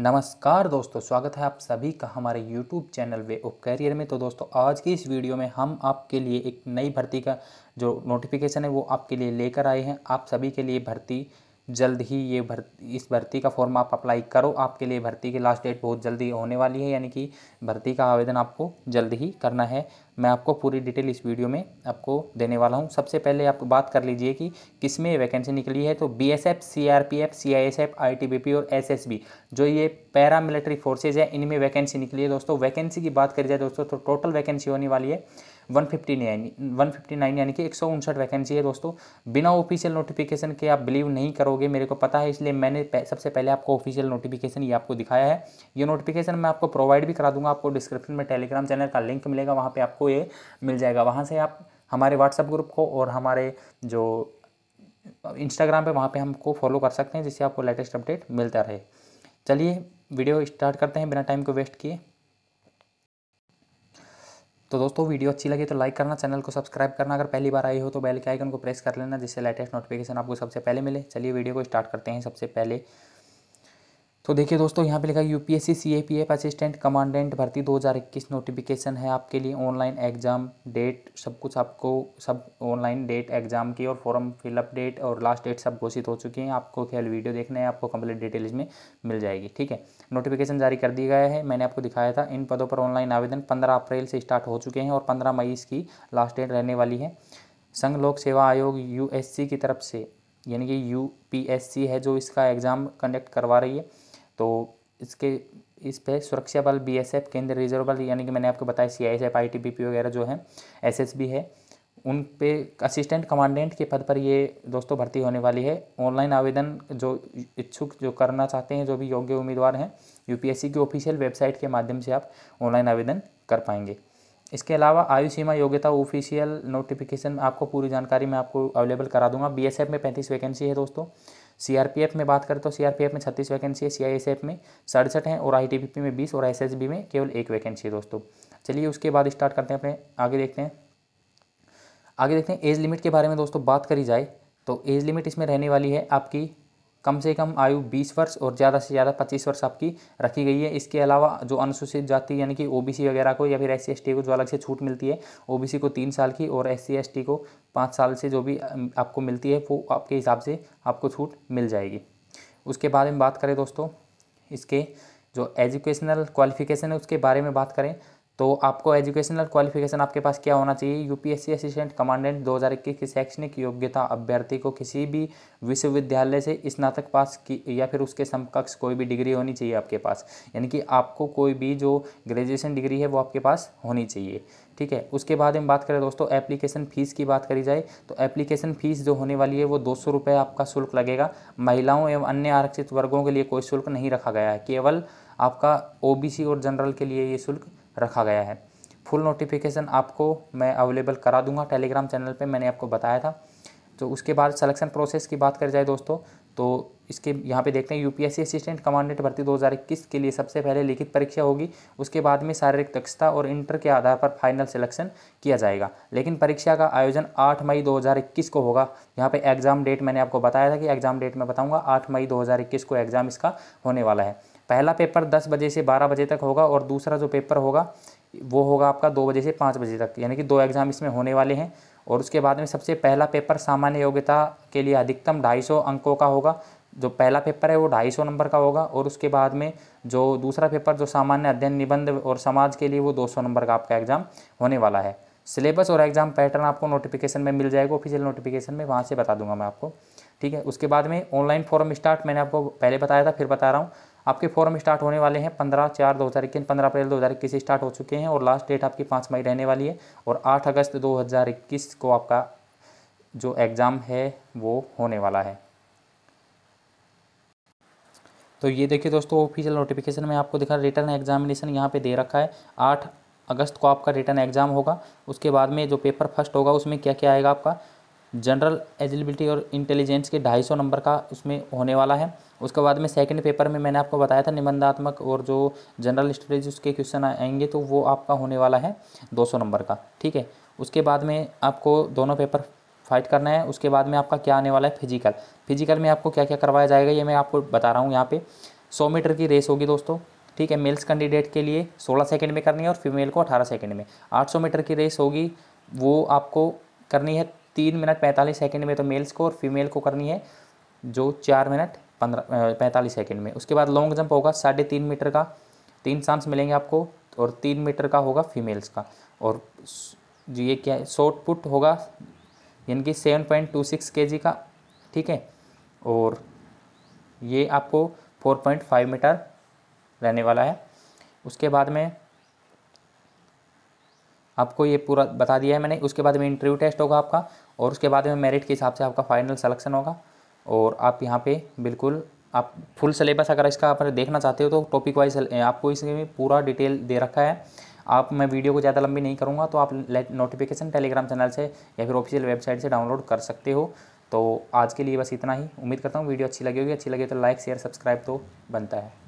नमस्कार दोस्तों स्वागत है आप सभी का हमारे YouTube channel way of career में तो दोस्तों आज की इस वीडियो में हम आपके लिए एक नई भर्ती का जो नोटिफिकेशन है वो आपके लिए लेकर आए हैं आप सभी के लिए भर्ती जल्द ही ये भर्ती इस भर्ती का फॉर्म आप अप्लाई करो आपके लिए भर्ती की लास्ट डेट बहुत जल्दी होने वाली है यानी कि भर्ती का आवेदन आपको जल्द ही करना है मैं आपको पूरी डिटेल इस वीडियो में आपको देने वाला हूँ सबसे पहले आप बात कर लीजिए कि किस में वैकेंसी निकली है तो B S F C R P F C I S F I T B P और एस एस बी जो ये पैरामिलिट्री फोर्सेज है इनमें वैकेंसी निकली है दोस्तों वैकेंसी की बात करी जाए दोस्तों तो टोटल वैकेंसी होने वाली है one fifty nine one fifty nine यानी कि एक सौ उनसठ वैकेंसी है दोस्तों बिना ऑफिशियल नोटिफिकेशन के आप बिलीव नहीं करोगे मेरे को पता है इसलिए मैंने सबसे पहले आपको ऑफिशियल नोटिफिकेशन ये आपको दिखाया है ये नोटिफिकेशन मैं आपको प्रोवाइड भी करा दूंगा आपको डिस्क्रिप्शन में टेलीग्राम चैनल का लिंक मिलेगा वहाँ पर आपको ये मिल जाएगा वहाँ से आप हमारे व्हाट्सअप ग्रुप को और हमारे जो इंस्टाग्राम पर वहाँ पर हमको फॉलो कर सकते हैं जिससे आपको लेटेस्ट अपडेट मिलता रहे चलिए वीडियो स्टार्ट करते हैं बिना टाइम को वेस्ट किए तो दोस्तों वीडियो अच्छी लगी तो लाइक करना चैनल को सब्सक्राइब करना अगर पहली बार आई हो तो बेल के आइकन को प्रेस कर लेना जिससे लेटेस्ट नोटिफिकेशन आपको सबसे पहले मिले चलिए वीडियो को स्टार्ट करते हैं सबसे पहले तो देखिए दोस्तों यहाँ पे लिखा है यूपीएससी सीएपीएफ असिस्टेंट कमांडेंट भर्ती 2021 नोटिफिकेशन है आपके लिए ऑनलाइन एग्ज़ाम डेट सब कुछ आपको सब ऑनलाइन डेट एग्ज़ाम की और फॉर्म फिलअप डेट और लास्ट डेट सब घोषित हो चुकी हैं आपको खेल वीडियो देखना है आपको कंप्लीट डिटेल इसमें मिल जाएगी ठीक है नोटिफिकेशन जारी कर दिया गया है मैंने आपको दिखाया था इन पदों पर ऑनलाइन आवेदन पंद्रह अप्रैल से स्टार्ट हो चुके हैं और पंद्रह मई इसकी लास्ट डेट रहने वाली है संघ लोक सेवा आयोग यूएससी की तरफ से यानी कि यूपीएससी है जो इसका एग्ज़ाम कंडक्ट करवा रही है तो इसके इस पे सुरक्षा बल बीएसएफ केंद्रीय रिजर्व बल यानी कि मैंने आपको बताया सी आई एस वगैरह जो है एसएसबी है उन पे असिस्टेंट कमांडेंट के पद पर ये दोस्तों भर्ती होने वाली है ऑनलाइन आवेदन जो इच्छुक जो करना चाहते हैं जो भी योग्य उम्मीदवार हैं यूपीएससी की ऑफिशियल वेबसाइट के माध्यम से आप ऑनलाइन आवेदन कर पाएंगे इसके अलावा आयु सीमा योग्यता ऑफिशियल नोटिफिकेशन आपको पूरी जानकारी मैं आपको अवेलेबल करा दूंगा बीएसएफ में पैंतीस वैकेंसी है दोस्तों सीआरपीएफ में बात करें तो सीआरपीएफ में छत्तीस वैकेंसी है सीआईएसएफ में सड़सठ हैं और आईटीबीपी में बीस और एसएसबी में केवल एक वैकेंसी है दोस्तों चलिए उसके बाद स्टार्ट करते हैं अपने आगे देखते हैं आगे देखते हैं एज लिमिट के बारे में दोस्तों बात करी जाए तो एज लिमिट इसमें रहने वाली है आपकी कम से कम आयु 20 वर्ष और ज़्यादा से ज़्यादा 25 वर्ष आपकी रखी गई है इसके अलावा जो अनुसूचित जाति यानी कि ओबीसी वगैरह को या फिर एस सी को जो अलग से छूट मिलती है ओबीसी को तीन साल की और एस सी को पाँच साल से जो भी आपको मिलती है वो आपके हिसाब से आपको छूट मिल जाएगी उसके बारे में बात करें दोस्तों इसके जो एजुकेशनल क्वालिफिकेशन है उसके बारे में बात करें तो आपको एजुकेशनल क्वालिफिकेशन आपके पास क्या होना चाहिए यूपीएससी असिस्टेंट कमांडेंट 2021 की शैक्षणिक योग्यता अभ्यर्थी को किसी भी विश्वविद्यालय से स्नातक पास की या फिर उसके समकक्ष कोई भी डिग्री होनी चाहिए आपके पास यानी कि आपको कोई भी जो ग्रेजुएशन डिग्री है वो आपके पास होनी चाहिए ठीक है उसके बाद हम बात करें दोस्तों एप्लीकेशन फ़ीस की बात करी जाए तो एप्लीकेशन फ़ीस जो होने वाली है वो दो सौ आपका शुल्क लगेगा महिलाओं एवं अन्य आरक्षित वर्गों के लिए कोई शुल्क नहीं रखा गया है केवल आपका ओबीसी और जनरल के लिए ये शुल्क रखा गया है फुल नोटिफिकेशन आपको मैं अवेलेबल करा दूंगा टेलीग्राम चैनल पे मैंने आपको बताया था तो उसके बाद सिलेक्शन प्रोसेस की बात कर जाए दोस्तों तो इसके यहाँ पे देखते हैं यूपीएससी असिस्टेंट कमांडेंट भर्ती 2021 के लिए सबसे पहले लिखित परीक्षा होगी उसके बाद में शारीरिक दक्षता और इंटर के आधार पर फाइनल सिलेक्शन किया जाएगा लेकिन परीक्षा का आयोजन 8 मई 2021 को होगा यहाँ पे एग्ज़ाम डेट मैंने आपको बताया था कि एग्ज़ाम डेट मैं बताऊँगा आठ मई दो को एग्ज़ाम इसका होने वाला है पहला पेपर दस बजे से बारह बजे तक होगा और दूसरा जो पेपर होगा वो होगा आपका दो बजे से पाँच बजे तक यानी कि दो एग्ज़ाम इसमें होने वाले हैं और उसके बाद में सबसे पहला पेपर सामान्य योग्यता के लिए अधिकतम ढाई सौ अंकों का होगा जो पहला पेपर है वो ढाई सौ नंबर का होगा और उसके बाद में जो दूसरा पेपर जो सामान्य अध्ययन निबंध और समाज के लिए वो दो सौ नंबर का आपका एग्ज़ाम होने वाला है सिलेबस और एग्ज़ाम पैटर्न आपको नोटिफिकेशन में मिल जाएगा ऑफिशियल नोटिफिकेशन में वहाँ से बता दूंगा मैं आपको ठीक है उसके बाद में ऑनलाइन फॉर्म स्टार्ट मैंने आपको पहले बताया था फिर बता रहा हूँ आपके फॉर्म स्टार्ट होने वाले हैं पंद्रह चार दो हज़ार इक्कीस पंद्रह अप्रैल दो हज़ार इक्कीस स्टार्ट हो चुके हैं और लास्ट डेट आपकी पाँच मई रहने वाली है और आठ अगस्त दो हज़ार इक्कीस को आपका जो एग्ज़ाम है वो होने वाला है तो ये देखिए दोस्तों ऑफिशियल नोटिफिकेशन में आपको दिखा रिटर्न एग्जामिनेशन यहाँ पर दे रखा है आठ अगस्त को आपका रिटर्न एग्ज़ाम होगा उसके बाद में जो पेपर फर्स्ट होगा उसमें क्या क्या आएगा आपका जनरल एलिजिबिलिटी और इंटेलिजेंस के 250 नंबर का उसमें होने वाला है उसके बाद में सेकंड पेपर में मैंने आपको बताया था निबंधात्मक और जो जनरल स्टडीज उसके क्वेश्चन आएंगे तो वो आपका होने वाला है 200 नंबर का ठीक है उसके बाद में आपको दोनों पेपर फाइट करना है उसके बाद में आपका क्या आने वाला है फिजिकल फिजिकल में आपको क्या क्या करवाया जाएगा ये मैं आपको बता रहा हूँ यहाँ पे सौ मीटर की रेस होगी दोस्तों ठीक है मेल्स कैंडिडेट के लिए सोलह सेकेंड में करनी है और फीमेल को अठारह सेकेंड में आठ सौ मीटर की रेस होगी वो आपको करनी है तीन मिनट पैंतालीस सेकेंड में तो मेल्स को और फीमेल को करनी है जो चार मिनट पंद्रह पैंतालीस सेकेंड में उसके बाद लॉन्ग जंप होगा साढ़े तीन मीटर का तीन सांस मिलेंगे आपको और तीन मीटर का होगा फीमेल्स का और जो ये क्या है शॉर्ट पुट होगा यानी कि सेवन पॉइंट टू सिक्स के जी का ठीक है और ये आपको फोर पॉइंट फाइव मीटर रहने वाला है उसके बाद में आपको ये पूरा बता दिया है मैंने उसके बाद में इंटरव्यू टेस्ट होगा आपका और उसके बाद में मेरिट के हिसाब से आपका फाइनल सलेक्शन होगा और आप यहाँ पे बिल्कुल आप फुल सिलेबस अगर इसका आप देखना चाहते हो तो टॉपिक वाइज आपको इसमें पूरा डिटेल दे रखा है आप मैं वीडियो को ज़्यादा लंबी नहीं करूँगा तो आप नोटिफिकेशन टेलीग्राम चैनल से या फिर ऑफिशियल वेबसाइट से डाउनलोड कर सकते हो तो आज के लिए बस इतना ही उम्मीद करता हूँ वीडियो अच्छी लगी होगी अच्छी लगी तो लाइक शेयर सब्सक्राइब तो बनता है